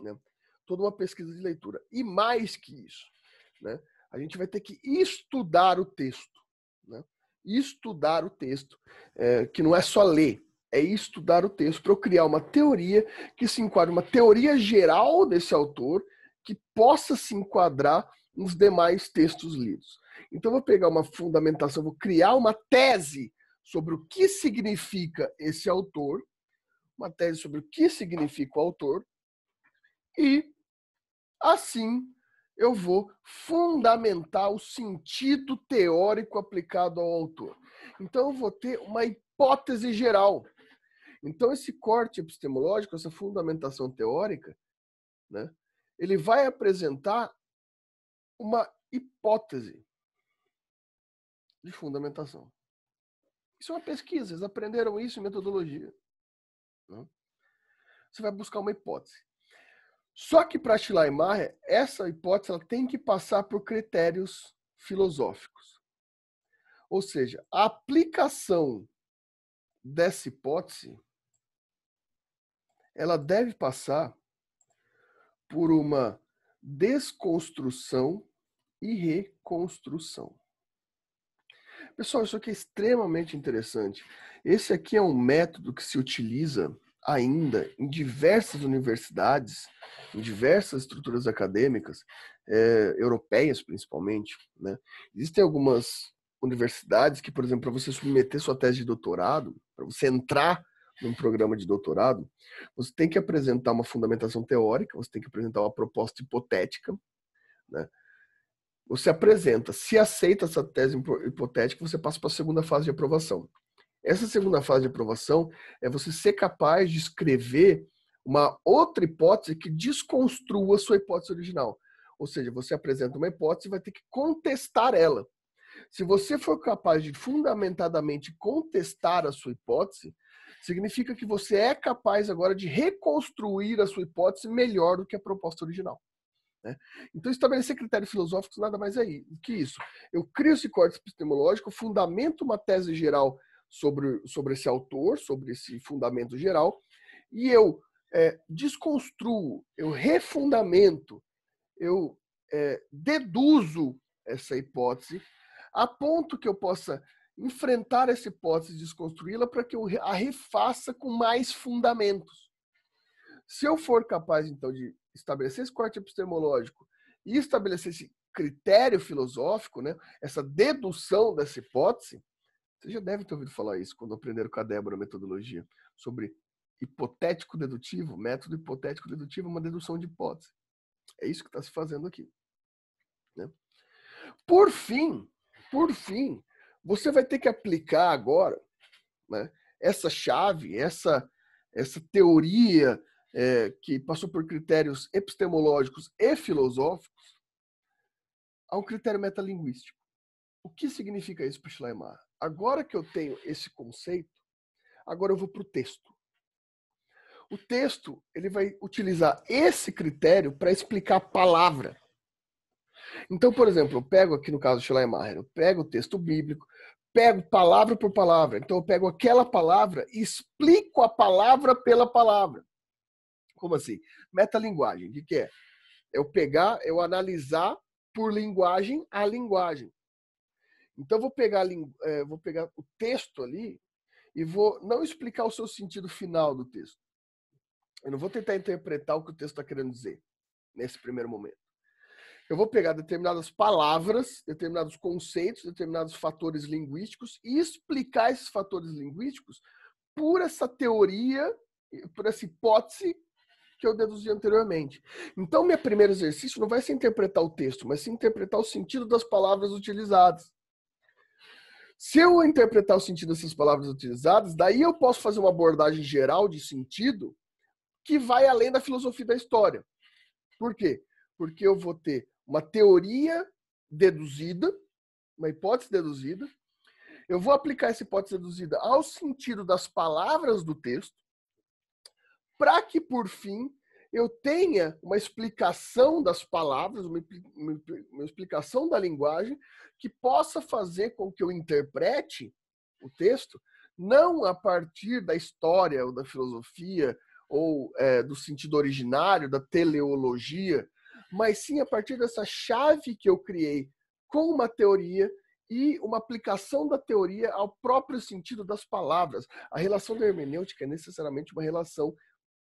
Né? Toda uma pesquisa de leitura. E mais que isso, né? a gente vai ter que estudar o texto. Né? Estudar o texto, é, que não é só ler, é estudar o texto para eu criar uma teoria que se enquadre, uma teoria geral desse autor que possa se enquadrar nos demais textos lidos. Então, eu vou pegar uma fundamentação, vou criar uma tese sobre o que significa esse autor, uma tese sobre o que significa o autor, e assim eu vou fundamentar o sentido teórico aplicado ao autor. Então, eu vou ter uma hipótese geral então, esse corte epistemológico, essa fundamentação teórica, né, ele vai apresentar uma hipótese de fundamentação. Isso é uma pesquisa, eles aprenderam isso em metodologia. Né? Você vai buscar uma hipótese. Só que para Schiller essa hipótese ela tem que passar por critérios filosóficos. Ou seja, a aplicação dessa hipótese ela deve passar por uma desconstrução e reconstrução. Pessoal, isso aqui é extremamente interessante. Esse aqui é um método que se utiliza ainda em diversas universidades, em diversas estruturas acadêmicas, é, europeias principalmente. Né? Existem algumas universidades que, por exemplo, para você submeter sua tese de doutorado, para você entrar num programa de doutorado, você tem que apresentar uma fundamentação teórica, você tem que apresentar uma proposta hipotética, né? Você apresenta, se aceita essa tese hipotética, você passa para a segunda fase de aprovação. Essa segunda fase de aprovação é você ser capaz de escrever uma outra hipótese que desconstrua a sua hipótese original. Ou seja, você apresenta uma hipótese e vai ter que contestar ela. Se você for capaz de fundamentadamente contestar a sua hipótese, significa que você é capaz agora de reconstruir a sua hipótese melhor do que a proposta original. Né? Então, estabelecer critérios filosóficos nada mais aí é que isso. Eu crio esse corte epistemológico, fundamento uma tese geral sobre, sobre esse autor, sobre esse fundamento geral, e eu é, desconstruo, eu refundamento, eu é, deduzo essa hipótese a ponto que eu possa enfrentar essa hipótese, desconstruí-la para que eu a refaça com mais fundamentos. Se eu for capaz, então, de estabelecer esse corte epistemológico e estabelecer esse critério filosófico, né, essa dedução dessa hipótese, você já deve ter ouvido falar isso quando aprenderam com a Débora a metodologia sobre hipotético dedutivo, método hipotético dedutivo, uma dedução de hipótese. É isso que está se fazendo aqui. Né? Por fim, por fim, você vai ter que aplicar agora né, essa chave, essa, essa teoria é, que passou por critérios epistemológicos e filosóficos um critério metalinguístico. O que significa isso para Schleimar? Agora que eu tenho esse conceito, agora eu vou para o texto. O texto ele vai utilizar esse critério para explicar a palavra. Então, por exemplo, eu pego aqui no caso de Schleiermacher, eu pego o texto bíblico, pego palavra por palavra. Então eu pego aquela palavra e explico a palavra pela palavra. Como assim? Metalinguagem. O que é? Eu pegar, eu analisar por linguagem a linguagem. Então eu vou pegar, é, vou pegar o texto ali e vou não explicar o seu sentido final do texto. Eu não vou tentar interpretar o que o texto está querendo dizer nesse primeiro momento eu vou pegar determinadas palavras, determinados conceitos, determinados fatores linguísticos e explicar esses fatores linguísticos por essa teoria, por essa hipótese que eu deduzi anteriormente. Então, meu primeiro exercício não vai ser interpretar o texto, mas se interpretar o sentido das palavras utilizadas. Se eu interpretar o sentido dessas palavras utilizadas, daí eu posso fazer uma abordagem geral de sentido que vai além da filosofia da história. Por quê? Porque eu vou ter uma teoria deduzida, uma hipótese deduzida. Eu vou aplicar essa hipótese deduzida ao sentido das palavras do texto, para que, por fim, eu tenha uma explicação das palavras, uma, uma explicação da linguagem, que possa fazer com que eu interprete o texto não a partir da história ou da filosofia ou é, do sentido originário, da teleologia, mas sim a partir dessa chave que eu criei com uma teoria e uma aplicação da teoria ao próprio sentido das palavras. A relação da hermenêutica é necessariamente uma relação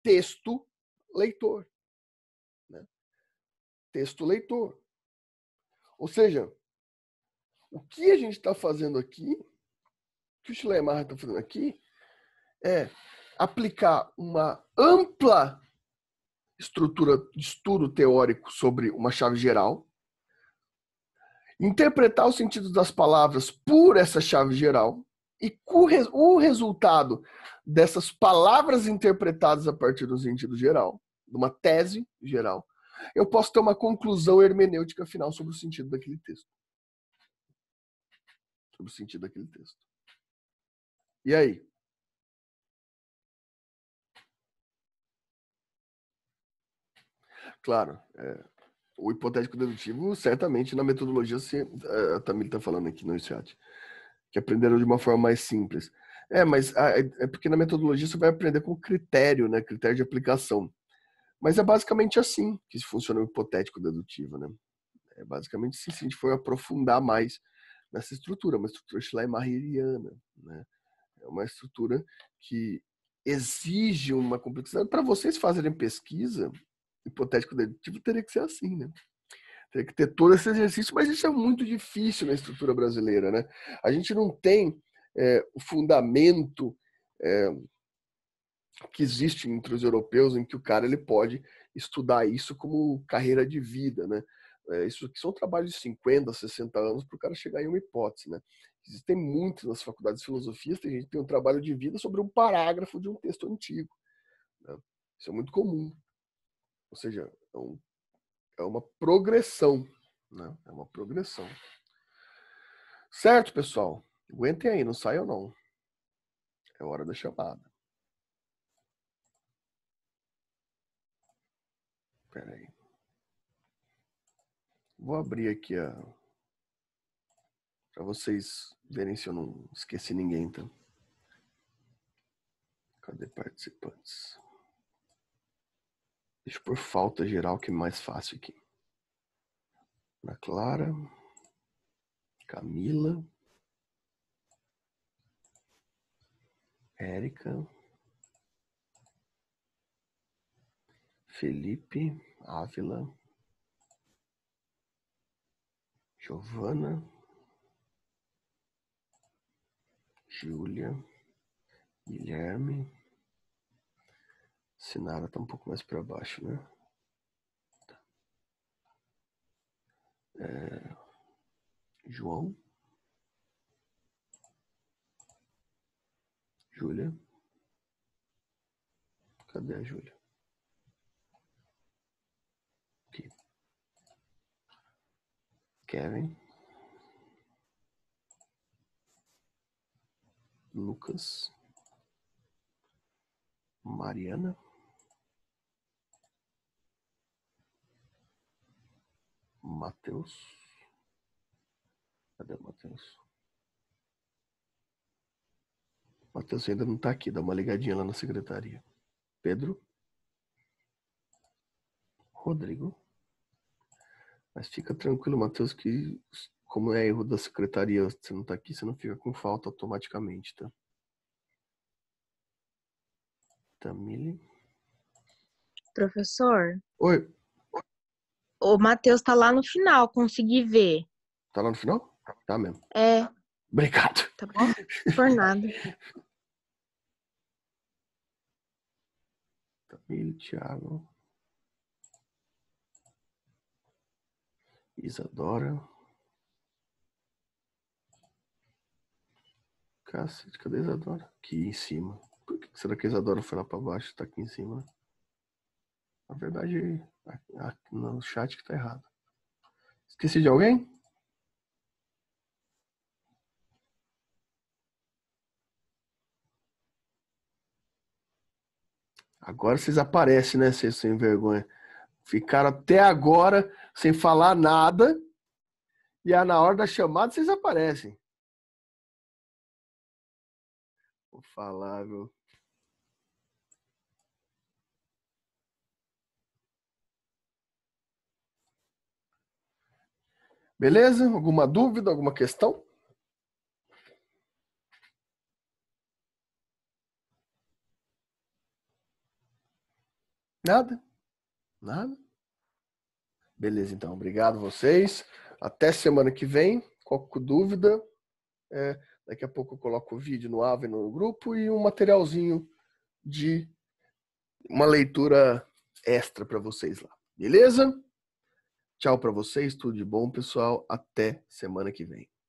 texto-leitor. Né? Texto-leitor. Ou seja, o que a gente está fazendo aqui, o que o Schleiermacher está fazendo aqui, é aplicar uma ampla estrutura de estudo teórico sobre uma chave geral, interpretar o sentido das palavras por essa chave geral e o resultado dessas palavras interpretadas a partir do sentido geral, de uma tese geral, eu posso ter uma conclusão hermenêutica final sobre o sentido daquele texto. Sobre o sentido daquele texto. E aí? Claro. É, o hipotético dedutivo, certamente, na metodologia, se, é, a Tamir está falando aqui no chat, que aprenderam de uma forma mais simples. É, mas a, é, é porque na metodologia você vai aprender com critério, né? Critério de aplicação. Mas é basicamente assim que funciona o hipotético dedutivo, né? É basicamente assim, se a gente for aprofundar mais nessa estrutura, uma estrutura schleiermacheriana, é né? É uma estrutura que exige uma complexidade. Para vocês fazerem pesquisa, hipotético tipo teria que ser assim, né? Teria que ter todo esse exercício, mas isso é muito difícil na estrutura brasileira, né? A gente não tem é, o fundamento é, que existe entre os europeus em que o cara ele pode estudar isso como carreira de vida, né? É, isso que são trabalhos de 50, 60 anos para o cara chegar em uma hipótese, né? Existem muitos nas faculdades de filosofia, tem gente que tem um trabalho de vida sobre um parágrafo de um texto antigo. Né? Isso é muito comum. Ou seja, é, um, é uma progressão. Né? É uma progressão. Certo, pessoal? Aguentem aí, não saiam não. É hora da chamada. Pera aí. Vou abrir aqui a para vocês verem se eu não esqueci ninguém, então. Cadê participantes? Deixa por falta geral que é mais fácil aqui. Ana Clara, Camila, Érica, Felipe, Ávila, Giovana, Júlia, Guilherme. Sinara tá um pouco mais para baixo, né? Tá. É... João. Júlia. Cadê a Júlia? Aqui. Kevin. Lucas. Mariana. Matheus. Cadê o Matheus? Matheus ainda não está aqui, dá uma ligadinha lá na secretaria. Pedro? Rodrigo? Mas fica tranquilo, Matheus, que como é erro da secretaria, você não está aqui, você não fica com falta automaticamente, tá? Tamile? Professor? Oi. O Matheus tá lá no final, consegui ver. Tá lá no final? Tá mesmo. É. Obrigado. Tá bom? Por nada. Camilo, tá Thiago. Isadora. Cacete, cadê a Isadora? Aqui em cima. Por que será que a Isadora foi lá pra baixo? Tá aqui em cima, Na verdade, é no chat que tá errado. Esqueci de alguém? Agora vocês aparecem, né, vocês sem vergonha. Ficaram até agora sem falar nada. E aí, na hora da chamada vocês aparecem. Vou falar, viu? Beleza? Alguma dúvida, alguma questão? Nada? Nada? Beleza, então. Obrigado vocês. Até semana que vem. Qualquer dúvida, é, daqui a pouco eu coloco o vídeo no AVE no grupo e um materialzinho de uma leitura extra para vocês lá. Beleza? Tchau para vocês, tudo de bom, pessoal. Até semana que vem.